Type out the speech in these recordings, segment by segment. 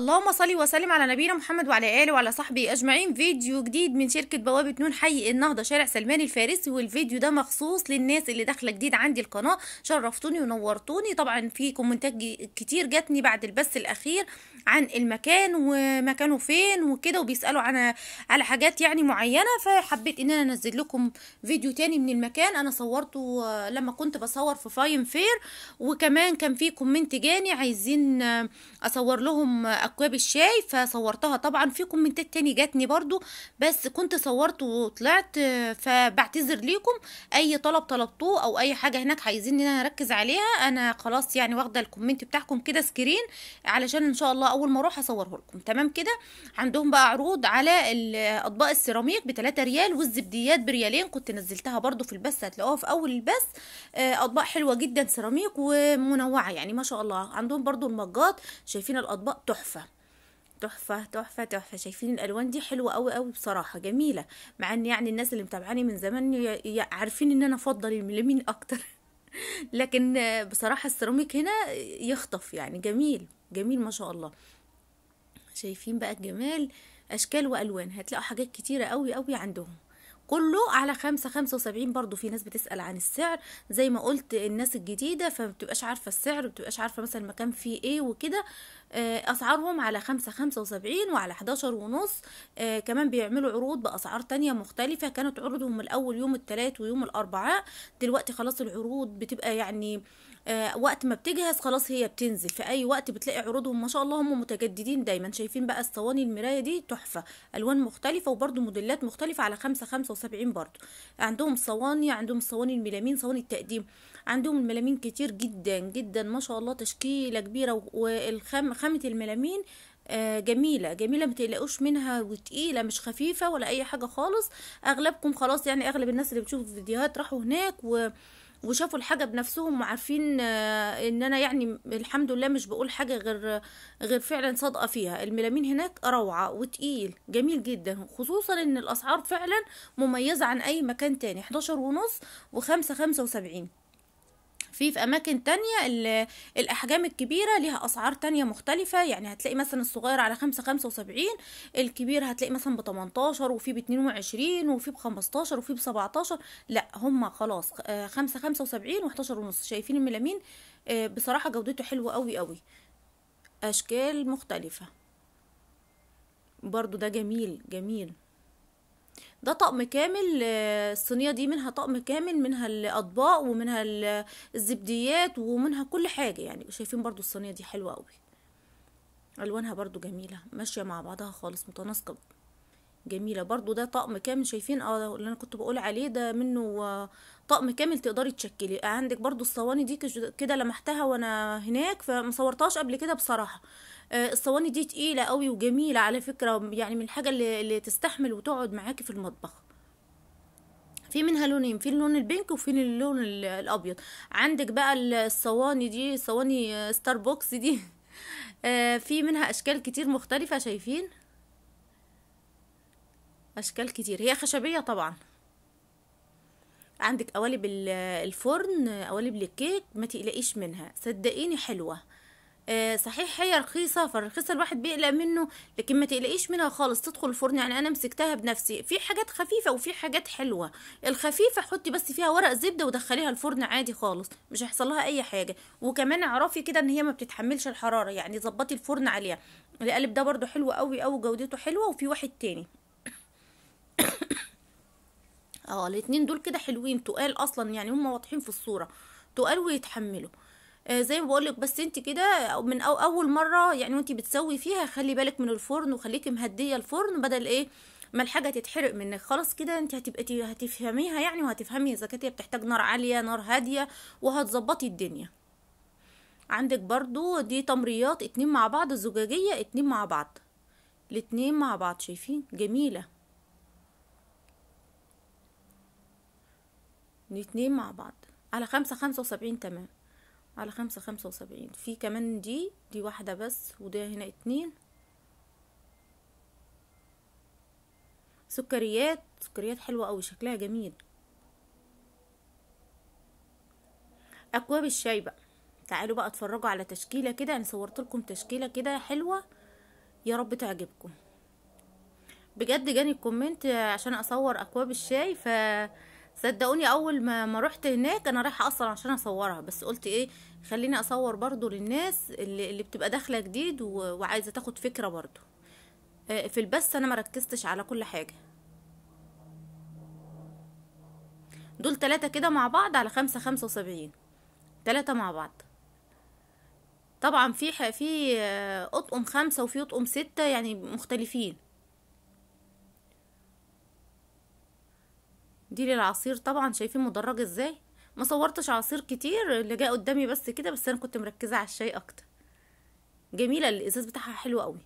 اللهم صل وسلم على نبينا محمد وعلى اله وعلى صحبه اجمعين فيديو جديد من شركه بوابه نون حي النهضه شارع سلمان الفارسي والفيديو ده مخصوص للناس اللي داخله جديد عندي القناه شرفتوني ونورتوني طبعا في كومنتات كتير جاتني بعد البث الاخير عن المكان ومكانه فين وكده وبيسالوا عن على حاجات يعني معينه فحبيت ان انا انزل لكم فيديو تاني من المكان انا صورته لما كنت بصور في فاين فير وكمان كان في كومنت جاني عايزين اصور لهم اكواب الشاي فصورتها طبعا في كومنتات تاني جاتني برضو بس كنت صورت وطلعت فبعتذر ليكم اي طلب طلبتوه او اي حاجه هناك عايزين ان انا اركز عليها انا خلاص يعني واخده الكومنت بتاعكم كده سكرين علشان ان شاء الله اول ما اروح اصوره لكم تمام كده عندهم بقى عروض على الاطباق السيراميك ب 3 ريال والزبديات بريالين كنت نزلتها برضو في البث هتلاقوها في اول البث آه، اطباق حلوه جدا سيراميك ومنوعه يعني ما شاء الله عندهم برضو المجات شايفين الاطباق تحفه تحفه تحفه تحفه شايفين الالوان دي حلوه قوي قوي بصراحه جميله مع ان يعني الناس اللي متابعاني من زمان عارفين ان انا افضل الملمين اكتر لكن بصراحه السيراميك هنا يخطف يعني جميل جميل ما شاء الله شايفين بقى الجمال اشكال والوان هتلاقوا حاجات كتيره قوي قوي عندهم كله على خمسة خمسة وسبعين برضو في ناس بتسأل عن السعر زي ما قلت الناس الجديدة فمتبقاش عارفة السعر مبتبقاش عارفة مثلا المكان فيه ايه وكده آه، اسعارهم على خمسة خمسة وسبعين وعلى حداشر ونص آه، كمان بيعملوا عروض باسعار تانية مختلفة كانت عروضهم الاول يوم الثلاث ويوم الاربعاء دلوقتي خلاص العروض بتبقى يعني آه، وقت ما بتجهز خلاص هي بتنزل في اي وقت بتلاقي عروضهم ما شاء الله هم متجددين دايما شايفين بقى الصواني المرايه دي تحفه الوان مختلفه وبرده موديلات مختلفه على خمسة خمسة وسبعين برده عندهم صواني عندهم صواني الميلامين صواني التقديم عندهم الميلامين كتير جدا جدا ما شاء الله تشكيله كبيره والخام فخامة الملامين آه، جميلة جميلة متقلقوش منها وتقيلة مش خفيفة ولا اي حاجة خالص اغلبكم خلاص يعني اغلب الناس اللي بتشوف الفيديوهات راحوا هناك و... وشافوا الحاجه بنفسهم وعارفين آه، ان انا يعني الحمد لله مش بقول حاجه غير غير فعلا صادقه فيها الميلامين هناك روعه وتقيل جميل جدا خصوصا ان الاسعار فعلا مميزه عن اي مكان تاني 11 ونص و5 75 في في اماكن تانية الاحجام الكبيرة لها اسعار تانية مختلفة يعني هتلاقي مثلا الصغير على خمسة خمسة وسبعين الكبير هتلاقي مثلا بتمنتاشر وفي باتنين وعشرين وفي بخمستاشر وفي بسبعتاشر لا هما خلاص آه، خمسة خمسة وسبعين واحداشر ونص شايفين الملامين آه، بصراحة جودته حلوة قوي قوي اشكال مختلفة برضو ده جميل جميل ده طقم كامل آه، الصينيه دي منها طقم كامل منها الاطباق ومنها الزبديات ومنها كل حاجه يعني شايفين برضو الصينيه دي حلوه قوي الوانها برضو جميله ماشيه مع بعضها خالص متناسقه جميلة برضو ده طقم كامل شايفين اه اللي انا كنت بقول عليه ده منه آه، طقم كامل تقدري تشكلي عندك برضو الصواني دي كده لمحتها وانا هناك فمصورتهاش قبل كده بصراحة آه، الصواني دي تقيلة قوي وجميلة على فكرة يعني من الحاجة اللي, اللي تستحمل وتقعد معاكي في المطبخ في منها لونين في اللون البينك وفي اللون الابيض عندك بقى الصواني دي صواني ستاربوكس آه، دي في منها اشكال كتير مختلفة شايفين اشكال كتير هي خشبيه طبعا عندك قوالب الفرن قوالب الكيك ما تقلقيش منها صدقيني حلوه آه، صحيح هي رخيصة فالرخيصة الواحد بيقلق منه لكن ما تقلقيش منها خالص تدخل الفرن يعني أنا مسكتها بنفسي في حاجات خفيفة وفي حاجات حلوة الخفيفة حطي بس فيها ورق زبدة ودخليها الفرن عادي خالص مش هيحصل لها أي حاجة وكمان اعرفي كده إن هي ما بتتحملش الحرارة يعني ظبطي الفرن عليها القالب ده برده حلو قوي قوي جودته حلوة وفي واحد تاني اه الاتنين دول كده حلوين تقال اصلا يعني هما واضحين في الصوره تقال ويتحملوا آه زي ما بقولك بس انت كده من أو اول مره يعني وانت بتسوي فيها خلي بالك من الفرن وخليكي مهديه الفرن بدل ايه ما الحاجه تتحرق منك خلاص كده انت هتبقى هتفهميها يعني وهتفهمي اذا كانت بتحتاج نار عاليه نار هاديه وهتظبطي الدنيا عندك برضو دي تمريات اتنين مع بعض زجاجيه اتنين مع بعض الاتنين مع بعض شايفين جميله الاتنين مع بعض على خمسة خمسة وسبعين تمام على خمسة خمسة وسبعين في كمان دي دي واحدة بس وده هنا اتنين سكريات سكريات حلوة اوي شكلها جميل اكواب الشاي بقى تعالوا بقى اتفرجوا على تشكيلة كده انا صورت لكم تشكيلة كده حلوة يا رب تعجبكم بجد جاني الكومنت عشان اصور اكواب الشاي ف صدقوني اول ما ما رحت هناك انا رايحه اصلا عشان اصورها بس قلت ايه خليني اصور برضو للناس اللي, اللي بتبقى داخله جديد وعايزه تاخد فكره برضو آه، في البث انا ما ركزتش على كل حاجه دول تلاتة كده مع بعض على خمسة خمسة وسبعين تلاتة مع بعض طبعا في في آه، اطقم خمسة وفي اطقم ستة يعني مختلفين دي للعصير طبعا شايفين مدرج ازاي ما صورتش عصير كتير اللي جاء قدامي بس كده بس انا كنت مركزه على الشاي اكتر جميله الازاز بتاعها حلو قوي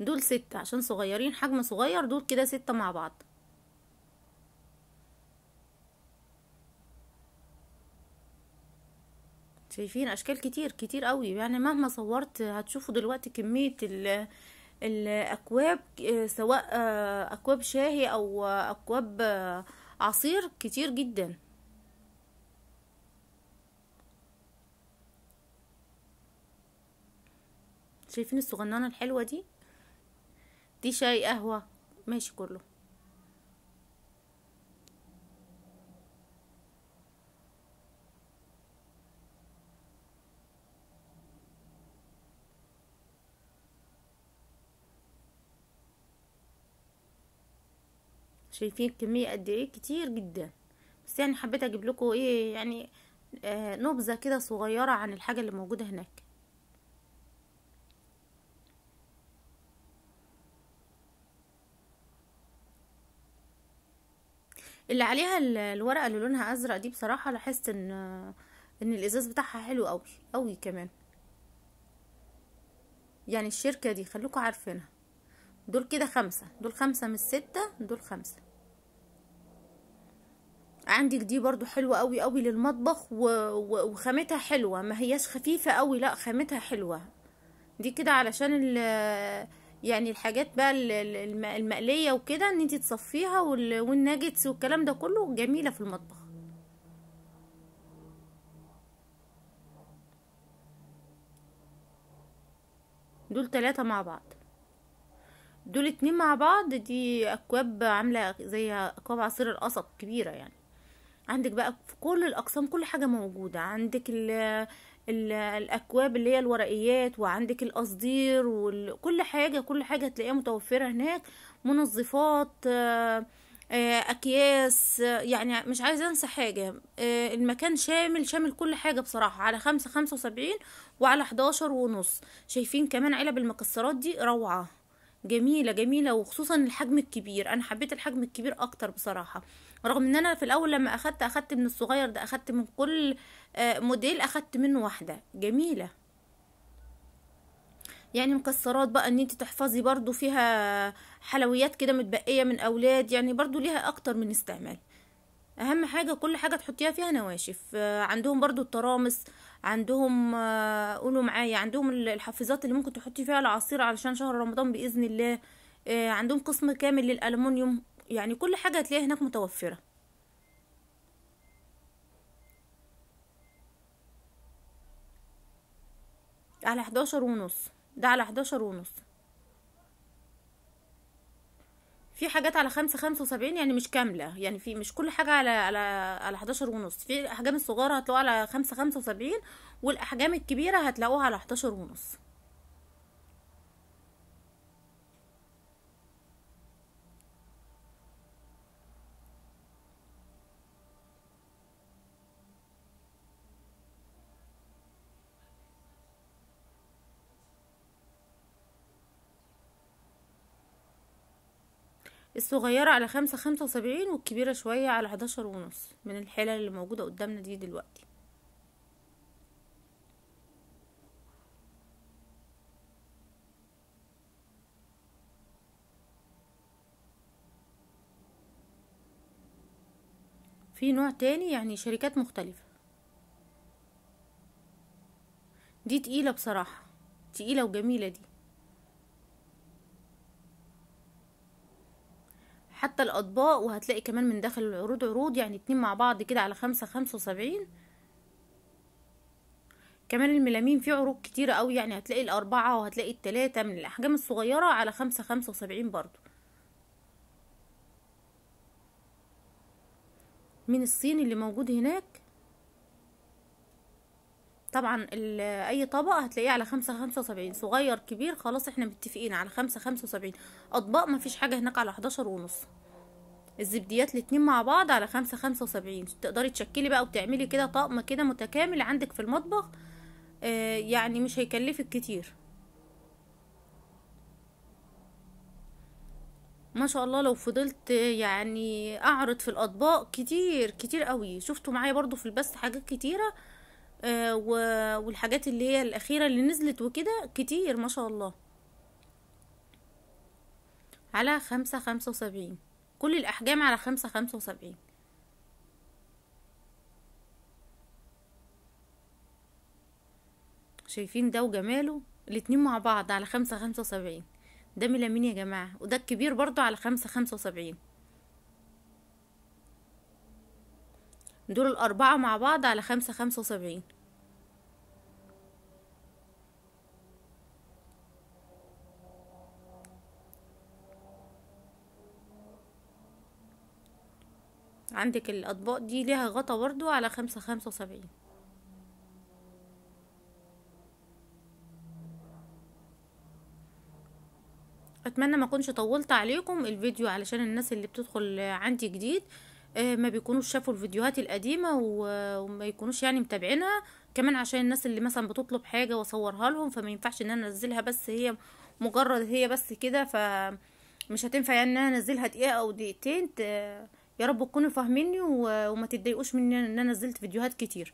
دول ستة عشان صغيرين حجم صغير دول كده ستة مع بعض شايفين اشكال كتير كتير قوي يعني مهما صورت هتشوفوا دلوقتي كمية ال الاكواب سواء اكواب شاهي او اكواب عصير كتير جدا شايفين الصغننه الحلوه دي دي شاي قهوه ماشي كله شايفين كميه قد ايه كتير جدا بس يعني حبيت اجيب لكم ايه يعني آه نبذه كده صغيره عن الحاجه اللي موجوده هناك اللي عليها الورقه اللي لونها ازرق دي بصراحه لاحظت ان آه، ان الازاز بتاعها حلو قوي قوي كمان يعني الشركه دي خليكم عارفينها دول كده خمسة دول خمسة من سته دول خمسة عندك دي برضو حلوة قوي قوي للمطبخ و... وخامتها حلوة ما هياش خفيفة قوي لا خامتها حلوة دي كده علشان ال... يعني الحاجات بقى المقلية وكده ان انت تصفيها والناجتس والكلام ده كله جميلة في المطبخ دول ثلاثة مع بعض دول اتنين مع بعض دي اكواب عاملة زي اكواب عصير القصب كبيرة يعني عندك بقى في كل الاقسام كل حاجه موجوده عندك الـ الـ الاكواب اللي هي الورقيات وعندك القصدير وكل حاجه كل حاجه هتلاقيها متوفره هناك منظفات آه، آه، اكياس آه، يعني مش عايزه انسى حاجه المكان شامل شامل كل حاجه بصراحه على خمسة خمسة وسبعين وعلى حداشر ونص شايفين كمان علب المكسرات دي روعه جميله جميله وخصوصا الحجم الكبير انا حبيت الحجم الكبير اكتر بصراحه رغم ان انا في الاول لما اخدت اخدت من الصغير ده اخدت من كل آه، موديل اخدت منه واحدة جميلة يعني مكسرات بقى ان انت تحفظي برضو فيها حلويات كده متبقية من اولاد يعني برضو ليها اكتر من استعمال اهم حاجة كل حاجة تحطيها فيها نواشف آه، عندهم برضو الترامس عندهم آه، قولوا معايا عندهم الحفيظات اللي ممكن تحطي فيها العصير علشان شهر رمضان باذن الله عندهم قسم كامل للالومنيوم يعني كل حاجة هتلاقيها هناك متوفرة على حداشر ونص ده على حداشر ونص في حاجات على خمسة خمسة وسبعين يعني مش كاملة يعني في مش كل حاجة على على على حداشر ونص في الأحجام الصغيرة هتلاقوها على خمسة خمسة وسبعين والأحجام الكبيرة هتلاقوها على حداشر ونص الصغيرة على خمسة خمسة وسبعين والكبيرة شوية على حداشر ونص من الحلل اللي موجودة قدامنا دي دلوقتي في نوع تاني يعني شركات مختلفة دي تقيلة بصراحة تقيلة وجميلة دي حتى الاطباق وهتلاقي كمان من داخل العروض عروض يعني اتنين مع بعض كده على خمسة خمسة وسبعين كمان الملامين فيه عروض كتيرة قوي يعني هتلاقي الاربعة وهتلاقي التلاتة من الاحجام الصغيرة على خمسة خمسة وسبعين برضو من الصين اللي موجود هناك طبعا اي طبق هتلاقيه على خمسة خمسة وسبعين صغير كبير خلاص احنا متفقين على خمسة خمسة وسبعين اطباق مفيش حاجة هناك على حداشر ونص الزبديات الاتنين مع بعض على خمسة خمسة وسبعين تقدري تشكلي بقى وتعملي كده طقم كده متكامل عندك في المطبخ آه يعني مش هيكلفك كتير ما شاء الله لو فضلت يعني اعرض في الاطباق كتير كتير قوي شفتوا معايا برضو في البث حاجات كتيره آه، والحاجات اللي هي الاخيره اللي نزلت وكده كتير ما شاء الله على خمسة خمسة وسبعين كل الاحجام على خمسة خمسة وسبعين شايفين ده وجماله الاتنين مع بعض على خمسة خمسة وسبعين ده ميلامين يا جماعة وده الكبير برضو على خمسة خمسة وسبعين دول الأربعة مع بعض على خمسة خمسة وسبعين عندك الاطباق دي ليها غطا برضو على خمسة خمسة وسبعين اتمنى ما اكونش طولت عليكم الفيديو علشان الناس اللي بتدخل عندي جديد آه، ما بيكونوش شافوا الفيديوهات القديمه وما يكونوش يعني متابعينها كمان عشان الناس اللي مثلا بتطلب حاجه واصورها لهم فما ينفعش ان انا انزلها بس هي مجرد هي بس كده فمش هتنفع يعني ان انا انزلها دقيقه او دقيقتين يا رب تكونوا فاهميني وما تتضايقوش مني ان انا نزلت فيديوهات كتير